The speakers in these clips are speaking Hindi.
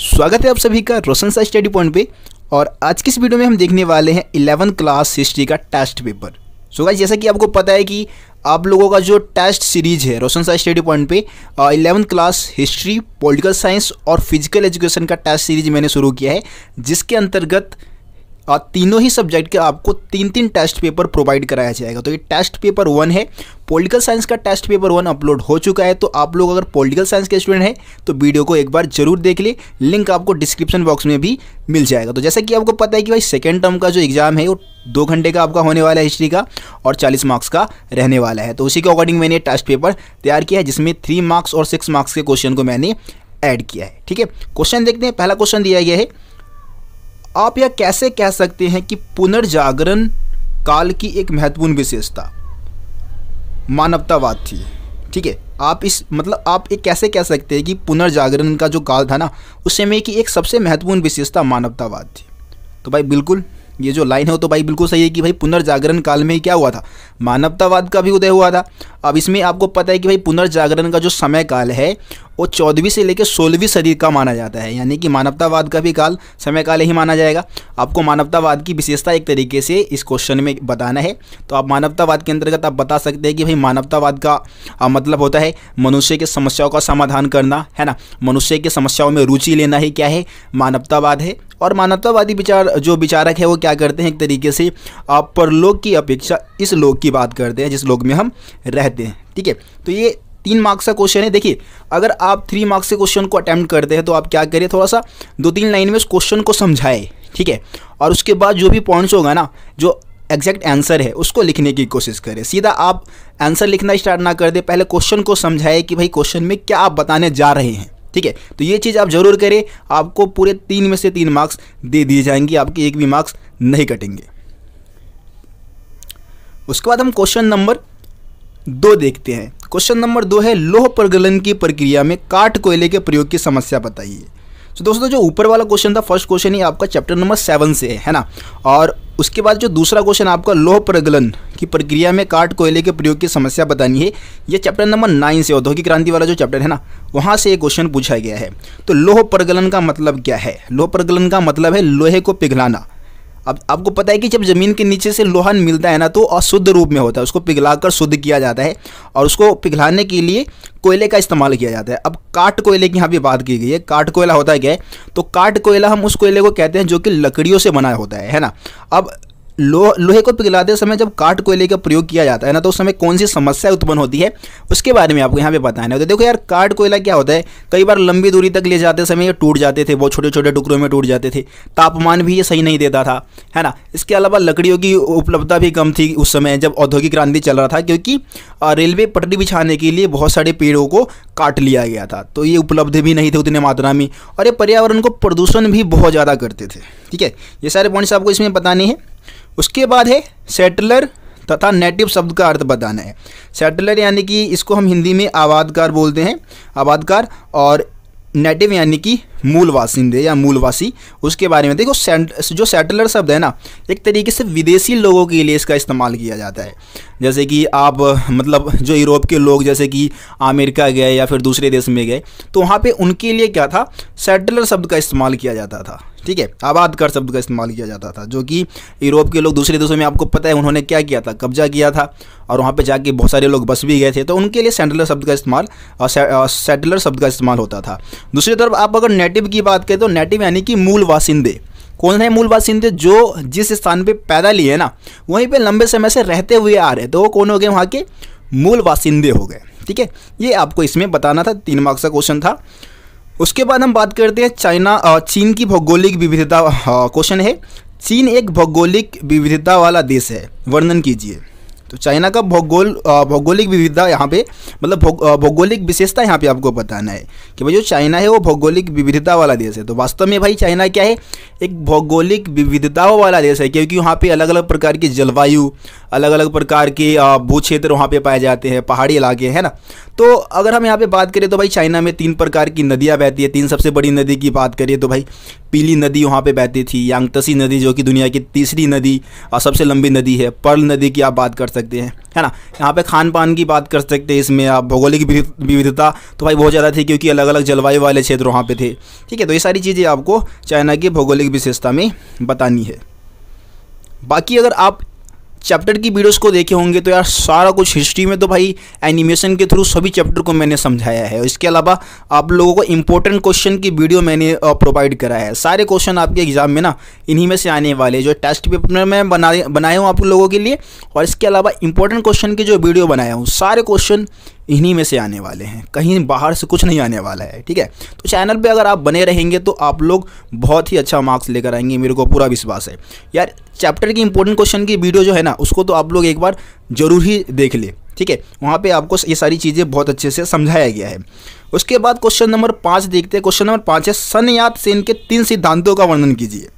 स्वागत है आप सभी का रोशन सा स्टडी पॉइंट पे और आज की इस वीडियो में हम देखने वाले हैं इलेवन क्लास हिस्ट्री का टेस्ट पेपर सो गाइस जैसा कि आपको पता है कि आप लोगों का जो टेस्ट सीरीज है रोशन सा स्टडी पॉइंट पे eleven class history political science और फिजिकल एजुकेशन का टेस्ट सीरीज मैंने शुरू किया है जिसके अंतर्गत तीनों ही सब्जेक्ट के आपको तीन तीन टेस्ट पेपर प्रोवाइड कराया जाएगा तो ये टेस्ट पेपर वन है पॉलिटिकल साइंस का टेस्ट पेपर वन अपलोड हो चुका है तो आप लोग अगर पॉलिटिकल साइंस के स्टूडेंट हैं तो वीडियो को एक बार जरूर देख ले लिंक आपको डिस्क्रिप्शन बॉक्स में भी मिल जाएगा तो जैसा कि आपको पता है कि भाई सेकेंड टर्म का जो एग्ज़ाम है वो दो घंटे का आपका होने वाला है हिस्ट्री का और चालीस मार्क्स का रहने वाला है तो उसी के अकॉर्डिंग मैंने टेस्ट पेपर तैयार किया है जिसमें थ्री मार्क्स और सिक्स मार्क्स के क्वेश्चन को मैंने ऐड किया है ठीक है क्वेश्चन देखते हैं पहला क्वेश्चन दिया गया है आप यह कैसे कह सकते हैं कि पुनर्जागरण काल की एक महत्वपूर्ण विशेषता मानवतावाद थी ठीक है आप इस मतलब आप एक कैसे कह सकते हैं कि पुनर्जागरण का जो काल था ना उस समय की एक सबसे महत्वपूर्ण विशेषता मानवतावाद थी तो भाई बिल्कुल ये जो लाइन है वो तो भाई बिल्कुल सही है कि भाई पुनर्जागरण काल में क्या हुआ था मानवतावाद का भी उदय हुआ था अब इसमें आपको पता है कि भाई पुनर्जागरण का जो समय काल है वो चौदहवीं से लेकर सोलहवीं सदी का माना जाता है यानी कि मानवतावाद का भी काल समय काल ही माना जाएगा आपको मानवतावाद की विशेषता एक तरीके से इस क्वेश्चन में बताना है तो आप मानवतावाद के अंतर्गत आप बता सकते हैं कि भाई मानवतावाद का आ, मतलब होता है मनुष्य के समस्याओं का समाधान करना है ना मनुष्य की समस्याओं में रुचि लेना ही क्या है मानवतावाद है और मानवतावादी विचार जो विचारक है वो क्या करते हैं एक तरीके से आप परलोक की अपेक्षा इस लोक की बात करते हैं जिस लोग में हम रहते हैं ठीक है तो ये तीन मार्क्स का क्वेश्चन है देखिए अगर आप थ्री मार्क्स के क्वेश्चन को अटैम्प्ट करते हैं तो आप क्या करिए थोड़ा सा दो तीन लाइन में उस क्वेश्चन को समझाए ठीक है और उसके बाद जो भी पॉइंट्स होगा ना जो एग्जैक्ट आंसर है उसको लिखने की कोशिश करें सीधा आप आंसर लिखना स्टार्ट ना कर दे पहले क्वेश्चन को समझाए कि भाई क्वेश्चन में क्या आप बताने जा रहे हैं ठीक है तो ये चीज़ आप ज़रूर करें आपको पूरे तीन में से तीन मार्क्स दे दिए जाएंगे आपके एक भी मार्क्स नहीं कटेंगे उसके बाद हम क्वेश्चन नंबर दो देखते हैं क्वेश्चन नंबर दो है लोह प्रगलन की प्रक्रिया में काट कोयले के प्रयोग की समस्या बताइए तो दोस्तों जो ऊपर वाला क्वेश्चन था फर्स्ट क्वेश्चन ही आपका चैप्टर नंबर सेवन से है है ना और उसके बाद जो दूसरा क्वेश्चन आपका लोह प्रगलन की प्रक्रिया में काट कोयले के प्रयोग की समस्या बतानी है ये चैप्टर नंबर नाइन से औद्योगिक क्रांति वाला जो चैप्टर है ना वहाँ से ये क्वेश्चन पूछा गया है तो लोह प्रगलन का मतलब क्या है लोह प्रगलन का मतलब है लोहे को पिघलाना अब आपको पता है कि जब ज़मीन के नीचे से लोहन मिलता है ना तो अशुद्ध रूप में होता है उसको पिघलाकर शुद्ध किया जाता है और उसको पिघलाने के लिए कोयले का इस्तेमाल किया जाता है अब काट कोयले की यहाँ भी बात की गई है काट कोयला होता है क्या है तो काट कोयला हम उस कोयले को कहते हैं जो कि लकड़ियों से बनाया होता है है ना अब लोह लोहे को पिघलाते समय जब काट कोयले का प्रयोग किया जाता है ना तो उस समय कौन सी समस्या उत्पन्न होती है उसके बारे में आपको यहाँ पे बताना है तो देखो यार काट कोयला क्या होता है कई बार लंबी दूरी तक ले जाते समय ये टूट जाते थे बहुत छोटे छोटे टुकड़ों में टूट जाते थे तापमान भी ये सही नहीं देता था है ना इसके अलावा लकड़ियों की उपलब्धता भी कम थी उस समय जब औद्योगिक क्रांति चल रहा था क्योंकि रेलवे पटरी बिछाने के लिए बहुत सारे पेड़ों को काट लिया गया था तो ये उपलब्ध भी नहीं थे उतने मात्रा में और ये पर्यावरण को प्रदूषण भी बहुत ज़्यादा करते थे ठीक है ये सारे पॉइंट्स आपको इसमें बताने हैं उसके बाद है सेटलर तथा नेटिव शब्द का अर्थ बताना है सेटलर यानी कि इसको हम हिंदी में आबादकार बोलते हैं आबादकार और नेटिव यानी कि मूल वासिंदे या मूलवासी उसके बारे में देखो सेंट, जो सेटलर शब्द है ना एक तरीके से विदेशी लोगों के लिए इसका इस्तेमाल किया जाता है जैसे कि आप मतलब जो यूरोप के लोग जैसे कि अमेरिका गए या फिर दूसरे देश में गए तो वहाँ पे उनके लिए क्या था सेटलर शब्द का इस्तेमाल किया जाता था ठीक है आबादकार शब्द का इस्तेमाल किया जाता था जो कि यूरोप के लोग दूसरे देशों में आपको पता है उन्होंने क्या किया था कब्जा किया था और वहाँ पर जाके बहुत सारे लोग बस भी गए थे तो उनके लिए सेंडलर शब्द का इस्तेमाल सेटलर शब्द का इस्तेमाल होता था दूसरी तरफ आप अगर नेटिव की बात करें तो नेटिव यानी कि मूल वासिंदे कौन है मूल वासिंदे जो जिस स्थान पर पैदा लिए ना वहीं पर लंबे समय से रहते हुए आ रहे तो वो कौन हो गए वहाँ के मूल वासिंदे हो गए ठीक है ये आपको इसमें बताना था तीन मार्क्स का क्वेश्चन था उसके बाद हम बात करते हैं चाइना चीन की भौगोलिक विविधता क्वेश्चन है चीन एक भौगोलिक विविधता वाला देश है वर्णन कीजिए तो चाइना का भौगोल भौगोलिक विविधता यहाँ पे मतलब भौगोलिक विशेषता यहाँ पे आपको बताना है कि भाई जो चाइना है वो भौगोलिक विविधता वाला देश है तो वास्तव में भाई चाइना क्या है एक भौगोलिक विविधताओं वाला देश है क्योंकि वहाँ पे अलग अलग प्रकार की जलवायु अलग अलग प्रकार के भू क्षेत्र वहाँ पे पाए जाते हैं पहाड़ी इलाके हैं ना तो अगर हम यहाँ पे बात करें तो भाई चाइना में तीन प्रकार की नदियाँ बहती है तीन सबसे बड़ी नदी की बात करिए तो भाई पीली नदी वहाँ पे बहती थी यांगतसी नदी जो कि दुनिया की तीसरी नदी और सबसे लंबी नदी है पर्ल नदी की आप बात कर सकते सकते हैं है ना यहाँ पे खान पान की बात कर सकते हैं इसमें आप भौगोलिक विविधता तो भाई बहुत ज़्यादा थी क्योंकि अलग अलग जलवायु वाले क्षेत्र वहाँ पर थे ठीक है तो ये सारी चीज़ें आपको चाइना की भौगोलिक विशेषता में बतानी है बाकी अगर आप चैप्टर की वीडियोस को देखे होंगे तो यार सारा कुछ हिस्ट्री में तो भाई एनिमेशन के थ्रू सभी चैप्टर को मैंने समझाया है इसके अलावा आप लोगों को इंपॉर्टेंट क्वेश्चन की वीडियो मैंने प्रोवाइड करा है सारे क्वेश्चन आपके एग्जाम में ना इन्हीं में से आने वाले जो टेस्ट पेपर में बना बनाया हूँ आप लोगों के लिए और इसके अलावा इंपॉर्टेंट क्वेश्चन की जो वीडियो बनाया हूँ सारे क्वेश्चन इन्हीं में से आने वाले हैं कहीं बाहर से कुछ नहीं आने वाला है ठीक है तो चैनल पे अगर आप बने रहेंगे तो आप लोग बहुत ही अच्छा मार्क्स लेकर आएंगे मेरे को पूरा विश्वास है यार चैप्टर की इंपॉर्टेंट क्वेश्चन की वीडियो जो है ना उसको तो आप लोग एक बार ज़रूर ही देख ले ठीक है वहाँ पर आपको ये सारी चीज़ें बहुत अच्छे से समझाया गया है उसके बाद क्वेश्चन नंबर पाँच देखते हैं क्वेश्चन नंबर पाँच है सनयात सेन के तीन सिद्धांतों का वर्णन कीजिए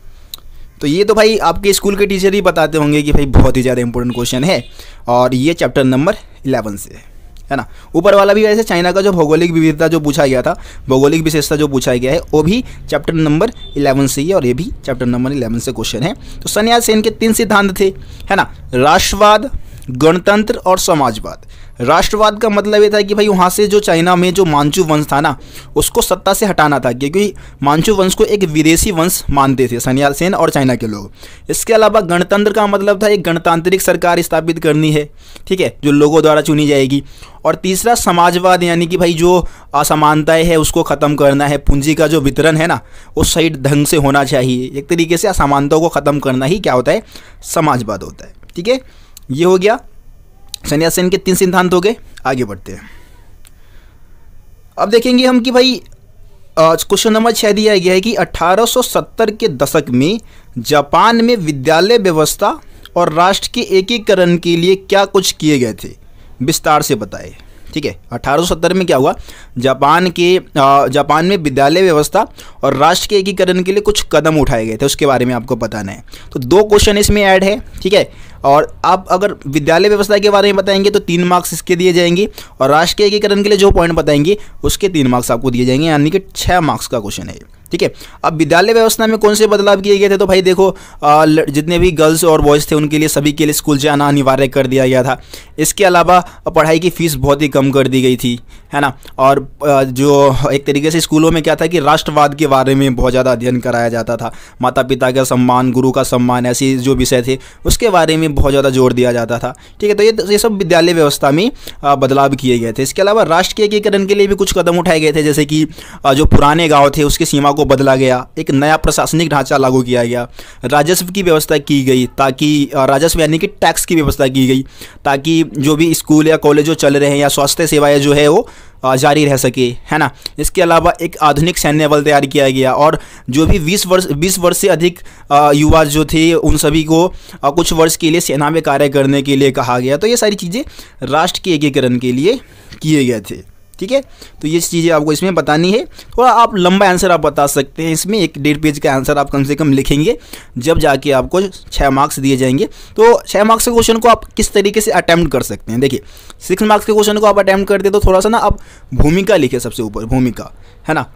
तो ये तो भाई आपके स्कूल के टीचर ही बताते होंगे कि भाई बहुत ही ज़्यादा इंपॉर्टेंट क्वेश्चन है और ये चैप्टर नंबर इलेवन से है है ना ऊपर वाला भी वैसे चाइना का जो भौगोलिक विविधता जो पूछा गया था भौगोलिक विशेषता जो पूछा गया है वो भी चैप्टर नंबर इलेवन से ही और ये भी चैप्टर नंबर इलेवन से क्वेश्चन है तो सन्यास सेन के तीन सिद्धांत थे है ना राष्ट्रवाद गणतंत्र और समाजवाद राष्ट्रवाद का मतलब ये था कि भाई वहाँ से जो चाइना में जो मांचू वंश था ना उसको सत्ता से हटाना था क्योंकि मांचू वंश को एक विदेशी वंश मानते थे सनियाल सेन और चाइना के लोग इसके अलावा गणतंत्र का मतलब था एक गणतांत्रिक सरकार स्थापित करनी है ठीक है जो लोगों द्वारा चुनी जाएगी और तीसरा समाजवाद यानी कि भाई जो असमानताएँ है उसको ख़त्म करना है पूंजी का जो वितरण है ना वो सही ढंग से होना चाहिए एक तरीके से असमानताओं को ख़त्म करना ही क्या होता है समाजवाद होता है ठीक है ये हो गया संन्यासन के तीन सिद्धांत हो गए आगे बढ़ते हैं अब देखेंगे हम कि भाई क्वेश्चन नंबर छह दिया गया है कि 1870 के दशक में जापान में विद्यालय व्यवस्था और राष्ट्र के एकीकरण के लिए क्या कुछ किए गए थे विस्तार से बताए ठीक है 1870 में क्या हुआ जापान के जापान में विद्यालय व्यवस्था और राष्ट्र के एकीकरण के लिए कुछ कदम उठाए गए थे उसके बारे में आपको बताना है तो दो क्वेश्चन इसमें ऐड है ठीक है और आप अगर विद्यालय व्यवस्था के बारे में बताएंगे तो तीन मार्क्स इसके दिए जाएंगे और राष्ट्र के एकीकरण के लिए जो पॉइंट बताएंगे उसके तीन मार्क्स आपको दिए जाएंगे यानी कि छः मार्क्स का क्वेश्चन है ठीक है अब विद्यालय व्यवस्था में कौन से बदलाव किए गए थे तो भाई देखो जितने भी गर्ल्स और बॉयज़ थे उनके लिए सभी के लिए स्कूल जाना अनिवार्य कर दिया गया था इसके अलावा पढ़ाई की फ़ीस बहुत ही कम कर दी गई थी है ना और जो एक तरीके से स्कूलों में क्या था कि राष्ट्रवाद के बारे में बहुत ज़्यादा अध्ययन कराया जाता था माता पिता का सम्मान गुरु का सम्मान ऐसे जो विषय थे उसके बारे में बहुत ज़्यादा जोर दिया जाता था ठीक है तो ये ये सब विद्यालय व्यवस्था में बदलाव किए गए थे इसके अलावा राष्ट्र के एकीकरण के लिए भी कुछ कदम उठाए गए थे जैसे कि जो पुराने गाँव थे उसकी सीमा को बदला गया एक नया प्रशासनिक ढांचा लागू किया गया राजस्व की व्यवस्था की गई ताकि राजस्व यानी कि टैक्स की व्यवस्था की गई ताकि जो भी स्कूल या कॉलेज जो चल रहे हैं या स्वास्थ्य सेवाएँ जो है वो जारी रह सके है ना इसके अलावा एक आधुनिक सैन्य बल तैयार किया गया और जो भी बीस वर्ष बीस वर्ष से अधिक युवा जो थे उन सभी को कुछ वर्ष के लिए सेना में कार्य करने के लिए कहा गया तो ये सारी चीज़ें राष्ट्र के एकीकरण के लिए किए गए थे ठीक है तो ये चीज़ें आपको इसमें बतानी है थोड़ा आप लंबा आंसर आप बता सकते हैं इसमें एक डेढ़ पेज का आंसर आप कम से कम लिखेंगे जब जाके आपको छः मार्क्स दिए जाएंगे तो छः मार्क्स के क्वेश्चन को आप किस तरीके से अटैम्प्ट कर सकते हैं देखिए सिक्स मार्क्स के क्वेश्चन को आप अटैम्प्ट करते तो थोड़ा सा ना आप भूमिका लिखे सबसे ऊपर भूमिका है ना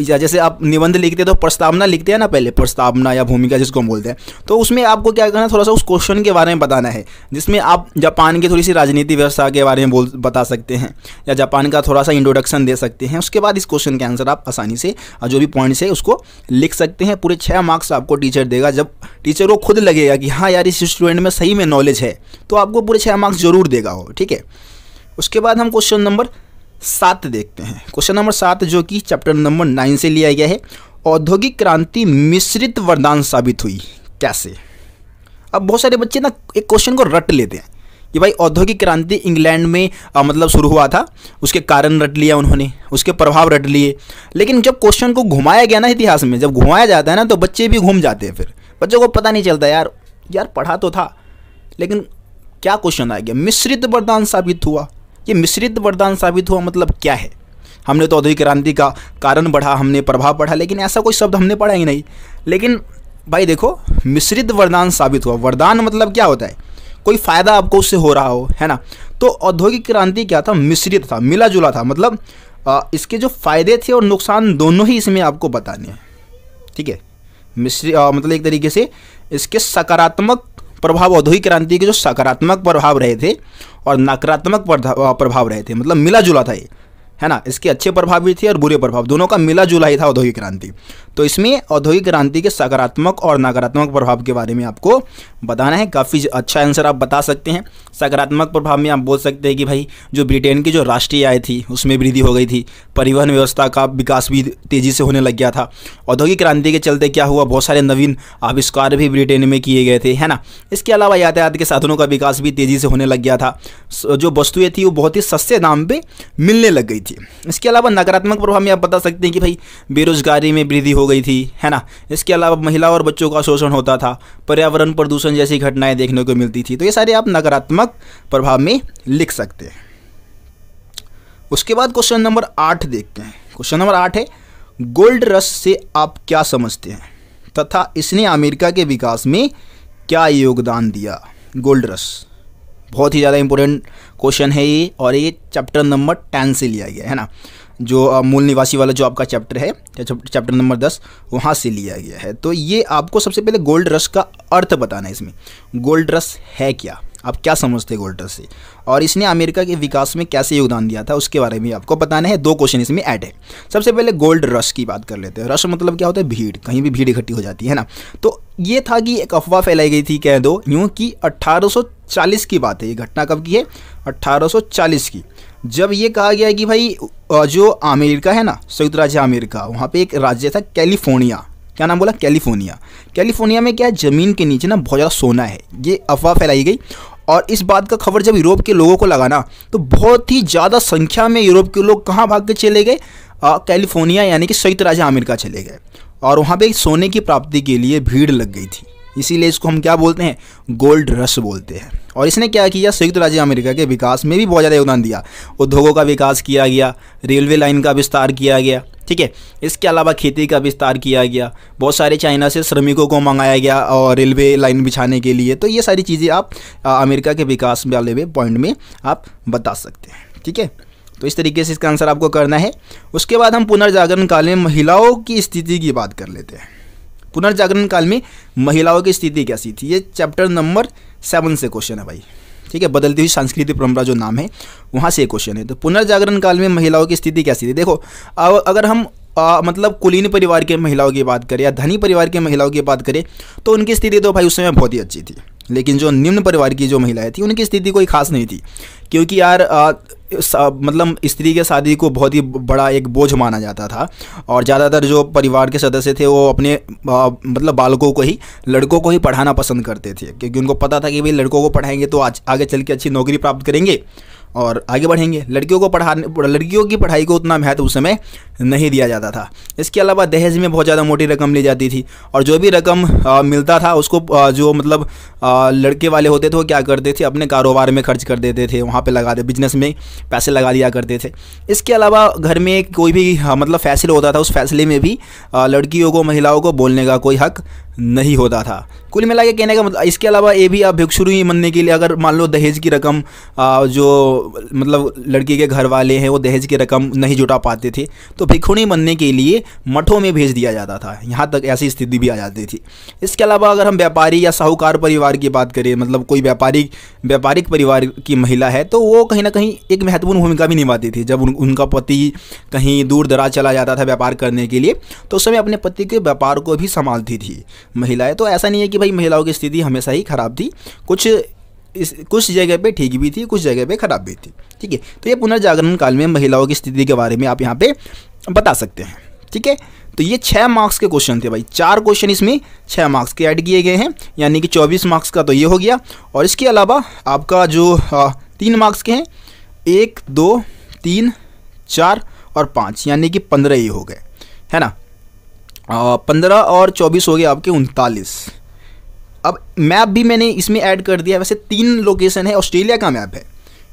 जैसे आप निबंध लिखते हैं तो प्रस्तावना लिखते हैं ना पहले प्रस्तावना या भूमिका जिसको हम बोलते हैं तो उसमें आपको क्या करना है थोड़ा सा उस क्वेश्चन के बारे में बताना है जिसमें आप जापान की थोड़ी सी राजनीति व्यवस्था के बारे में बोल बता सकते हैं या जापान का थोड़ा सा इंट्रोडक्शन दे सकते हैं उसके बाद इस क्वेश्चन के आंसर आप आसानी से जो भी पॉइंट्स है उसको लिख सकते हैं पूरे छः मार्क्स आपको टीचर देगा जब टीचर को खुद लगेगा कि हाँ यार इस स्टूडेंट में सही में नॉलेज है तो आपको पूरे छः मार्क्स जरूर देगा वो ठीक है उसके बाद हम क्वेश्चन नंबर सात देखते हैं क्वेश्चन नंबर सात जो कि चैप्टर नंबर नाइन से लिया गया है औद्योगिक क्रांति मिश्रित वरदान साबित हुई कैसे अब बहुत सारे बच्चे ना एक क्वेश्चन को रट लेते हैं कि भाई औद्योगिक क्रांति इंग्लैंड में आ, मतलब शुरू हुआ था उसके कारण रट लिया उन्होंने उसके प्रभाव रट लिए लेकिन जब क्वेश्चन को घुमाया गया ना इतिहास में जब घुमाया जाता है ना तो बच्चे भी घूम जाते हैं फिर बच्चों को पता नहीं चलता यार यार पढ़ा तो था लेकिन क्या क्वेश्चन आ गया मिश्रित वरदान साबित हुआ ये मिश्रित वरदान साबित हुआ मतलब क्या है हमने तो औद्योगिक क्रांति का कारण बढ़ा हमने प्रभाव पढ़ा लेकिन ऐसा कोई शब्द हमने पढ़ा ही नहीं लेकिन भाई देखो मिश्रित वरदान साबित हुआ वरदान मतलब क्या होता है कोई फ़ायदा आपको उससे हो रहा हो है ना तो औद्योगिक क्रांति क्या था मिश्रित था मिला जुला था मतलब आ, इसके जो फ़ायदे थे और नुकसान दोनों ही इसमें आपको बताने हैं ठीक है मिश्रित मतलब एक तरीके से इसके सकारात्मक प्रभाव औद्योगिक क्रांति के जो सकारात्मक प्रभाव रहे थे और नकारात्मक प्रभाव रहे थे मतलब मिला जुला था ये है ना इसके अच्छे प्रभाव भी थे और बुरे प्रभाव दोनों का मिला जुला ही था औद्योगिक क्रांति तो इसमें औद्योगिक क्रांति के सकारात्मक और नकारात्मक प्रभाव के बारे में आपको बताना है काफ़ी अच्छा आंसर आप बता सकते हैं सकारात्मक प्रभाव में आप बोल सकते हैं कि भाई जो ब्रिटेन की जो राष्ट्रीय आय थी उसमें वृद्धि हो गई थी परिवहन व्यवस्था का विकास भी तेज़ी से होने लग गया था औद्योगिक क्रांति के चलते क्या हुआ बहुत सारे नवीन आविष्कार भी ब्रिटेन में किए गए थे है ना इसके अलावा यातायात के साधनों का विकास भी तेज़ी से होने लग गया था जो वस्तुएँ थी वो बहुत ही सस्ते दाम पर मिलने लग गई थी चाहिए इसके अलावा नकारात्मक प्रभाव में आप बता सकते हैं कि भाई बेरोजगारी में वृद्धि हो गई थी है ना इसके अलावा महिला और बच्चों का शोषण होता था पर्यावरण प्रदूषण जैसी घटनाएं देखने को मिलती थी तो ये सारे आप नकारात्मक प्रभाव में लिख सकते हैं उसके बाद क्वेश्चन नंबर आठ देखते हैं क्वेश्चन नंबर आठ है गोल्ड रस से आप क्या समझते हैं तथा इसने अमेरिका के विकास में क्या योगदान दिया गोल्ड रस बहुत ही ज़्यादा इंपॉर्टेंट क्वेश्चन है ये और ये चैप्टर नंबर टेन से लिया गया है ना जो मूल निवासी वाला जो आपका चैप्टर है चैप्टर नंबर दस वहाँ से लिया गया है तो ये आपको सबसे पहले गोल्ड रश का अर्थ बताना है इसमें गोल्ड रश है क्या आप क्या समझते हैं गोल्टर से और इसने अमेरिका के विकास में कैसे योगदान दिया था उसके बारे में आपको बताना है दो क्वेश्चन इसमें ऐड है सबसे पहले गोल्ड रश की बात कर लेते हैं रश मतलब क्या होता है भीड़ कहीं भी भीड़ इकट्ठी हो जाती है ना तो ये था कि एक अफवाह फैलाई गई थी कह दो यूँ कि अट्ठारह की बात है ये घटना कब की है अट्ठारह की जब ये कहा गया कि भाई जो अमेरिका है ना संयुक्त राज्य अमेरिका वहाँ पे एक राज्य था कैलिफोर्निया क्या नाम बोला कैलिफोर्निया कैलिफोर्निया में क्या है ज़मीन के नीचे ना बहुत ज़्यादा सोना है ये अफवाह फैलाई गई और इस बात का खबर जब यूरोप के लोगों को लगा ना तो बहुत ही ज़्यादा संख्या में यूरोप के लोग कहाँ भाग के चले गए कैलिफोर्निया यानी कि संयुक्त राज्य अमेरिका चले गए और वहाँ पे सोने की प्राप्ति के लिए भीड़ लग गई थी इसीलिए इसको हम क्या बोलते हैं गोल्ड रस बोलते हैं और इसने क्या किया संयुक्त राज्य अमेरिका के विकास में भी बहुत ज़्यादा योगदान दिया उद्योगों का विकास किया गया रेलवे लाइन का विस्तार किया गया ठीक है इसके अलावा खेती का विस्तार किया गया बहुत सारे चाइना से श्रमिकों को मंगाया गया और रेलवे लाइन बिछाने के लिए तो ये सारी चीज़ें आप अमेरिका के विकास वाले हुए पॉइंट में आप बता सकते हैं ठीक है तो इस तरीके से इसका आंसर आपको करना है उसके बाद हम पुनर्जागरण काल में महिलाओं की स्थिति की बात कर लेते हैं पुनर्जागरण काल में महिलाओं की स्थिति कैसी थी ये चैप्टर नंबर सेवन से क्वेश्चन है भाई ठीक है बदलती हुई सांस्कृतिक परंपरा जो नाम है वहाँ से क्वेश्चन है तो पुनर्जागरण काल में महिलाओं की स्थिति कैसी थी देखो अब अगर हम आ, मतलब कुलीन परिवार के महिलाओं की बात करें या धनी परिवार के महिलाओं की बात करें तो उनकी स्थिति तो भाई उस समय बहुत ही अच्छी थी लेकिन जो निम्न परिवार की जो महिलाएं थी उनकी स्थिति कोई खास नहीं थी क्योंकि यार आ, मतलब स्त्री के शादी को बहुत ही बड़ा एक बोझ माना जाता था और ज़्यादातर जो परिवार के सदस्य थे वो अपने आ, मतलब बालकों को ही लड़कों को ही पढ़ाना पसंद करते थे क्योंकि उनको पता था कि भाई लड़कों को पढ़ाएंगे तो आज आगे चल के अच्छी नौकरी प्राप्त करेंगे और आगे बढ़ेंगे लड़कियों को पढ़ाने लड़कियों की पढ़ाई को उतना महत्व उस समय नहीं दिया जाता था इसके अलावा दहेज में बहुत ज़्यादा मोटी रकम ली जाती थी और जो भी रकम आ, मिलता था उसको आ, जो मतलब आ, लड़के वाले होते थे वो क्या करते थे अपने कारोबार में खर्च कर देते थे वहाँ पर लगा दे बिजनेस में पैसे लगा दिया करते थे इसके अलावा घर में कोई भी मतलब फैसले होता था उस फैसले में भी लड़कियों को महिलाओं को बोलने का कोई हक नहीं होता था कुल मिला के कहने का मतलब इसके अलावा ये भी आप ही बनने के लिए अगर मान लो दहेज की रकम जो मतलब लड़की के घर वाले हैं वो दहेज की रकम नहीं जुटा पाते थे तो भिखुणी बनने के लिए मठों में भेज दिया जाता था यहाँ तक ऐसी स्थिति भी आ जाती थी इसके अलावा अगर हम व्यापारी या साहूकार परिवार की बात करें मतलब कोई व्यापारी व्यापारिक परिवार की महिला है तो वो कहीं ना कहीं एक महत्वपूर्ण भूमिका भी निभाती थी जब उनका पति कहीं दूर दराज चला जाता था व्यापार करने के लिए तो उस समय अपने पति के व्यापार को भी संभालती थी महिलाएं तो ऐसा नहीं है कि भाई महिलाओं की स्थिति हमेशा ही ख़राब थी कुछ इस कुछ जगह पे ठीक भी थी कुछ जगह पे खराब भी थी ठीक है तो ये पुनर्जागरण काल में महिलाओं की स्थिति के बारे में आप यहाँ पे बता सकते हैं ठीक है तो ये छः मार्क्स के क्वेश्चन थे भाई चार क्वेश्चन इसमें छः मार्क्स के ऐड किए गए हैं यानी कि चौबीस मार्क्स का तो ये हो गया और इसके अलावा आपका जो तीन मार्क्स के हैं एक दो तीन चार और पाँच यानी कि पंद्रह ही हो गए है ना पंद्रह और चौबीस हो गए आपके उनतालीस अब मैप भी मैंने इसमें ऐड कर दिया वैसे तीन लोकेशन है ऑस्ट्रेलिया का मैप है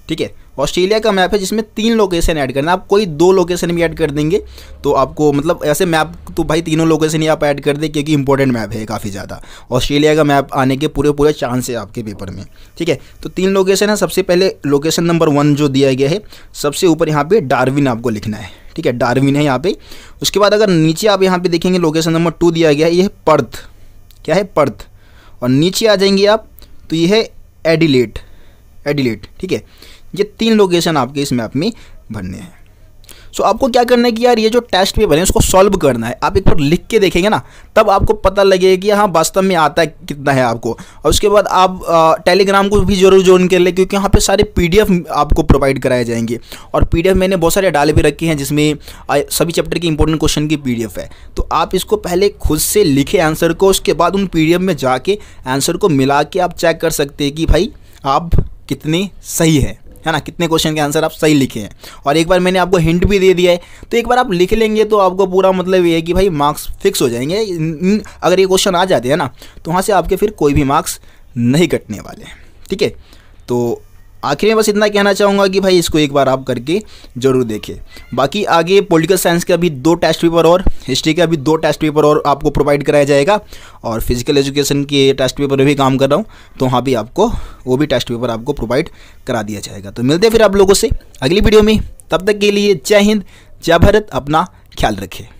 ठीक है ऑस्ट्रेलिया का मैप है जिसमें तीन लोकेशन ऐड करना आप कोई दो लोकेशन भी ऐड कर देंगे तो आपको मतलब ऐसे मैप तो भाई तीनों लोकेशन ही आप ऐड कर दें क्योंकि इंपॉर्टेंट मैप है काफ़ी ज़्यादा ऑस्ट्रेलिया का मैप आने के पूरे पूरे चांस है आपके पेपर में ठीक है तो तीन लोकेशन है सबसे पहले लोकेशन नंबर वन जो दिया गया है सबसे ऊपर यहाँ पर डारविन आपको लिखना है ठीक है डारविन है यहाँ पे उसके बाद अगर नीचे आप यहाँ पर देखेंगे लोकेशन नंबर टू दिया गया है ये पर्थ क्या है पर्थ और नीचे आ जाएंगे आप तो ये है एडिलेट एडिलेट ठीक है ये तीन लोकेशन आपके इस मैप में भरने हैं सो आपको क्या करना है कि यार ये जो टेस्ट पेपर है उसको सॉल्व करना है आप एक बार लिख के देखेंगे ना तब आपको पता लगेगा कि हाँ वास्तव में आता है कितना है आपको और उसके बाद आप टेलीग्राम को भी जरूर ज्वाइन कर ले क्योंकि यहाँ पर सारे पी आपको प्रोवाइड कराए जाएंगे और पी मैंने बहुत सारे डाले भी रखे हैं जिसमें सभी चैप्टर के इंपॉर्टेंट क्वेश्चन की पी है तो आप इसको पहले खुद से लिखे आंसर को उसके बाद उन पी में जाके आंसर को मिला के आप चेक कर सकते हैं कि भाई आप कितने सही हैं है ना कितने क्वेश्चन के आंसर आप सही लिखे हैं और एक बार मैंने आपको हिंट भी दे दिया है तो एक बार आप लिख लेंगे तो आपको पूरा मतलब ये है कि भाई मार्क्स फिक्स हो जाएंगे अगर ये क्वेश्चन आ जाते हैं ना तो वहाँ से आपके फिर कोई भी मार्क्स नहीं कटने वाले ठीक है तो आखिर में बस इतना कहना चाहूँगा कि भाई इसको एक बार आप करके जरूर देखें बाकी आगे पॉलिटिकल साइंस का भी दो टेस्ट पेपर और हिस्ट्री का भी दो टेस्ट पेपर और आपको प्रोवाइड कराया जाएगा और फिजिकल एजुकेशन के टेस्ट पेपर में भी काम कर रहा हूँ तो वहाँ भी आपको वो भी टेस्ट पेपर आपको प्रोवाइड करा दिया जाएगा तो मिलते फिर आप लोगों से अगली वीडियो में तब तक के लिए जय हिंद जय भारत अपना ख्याल रखें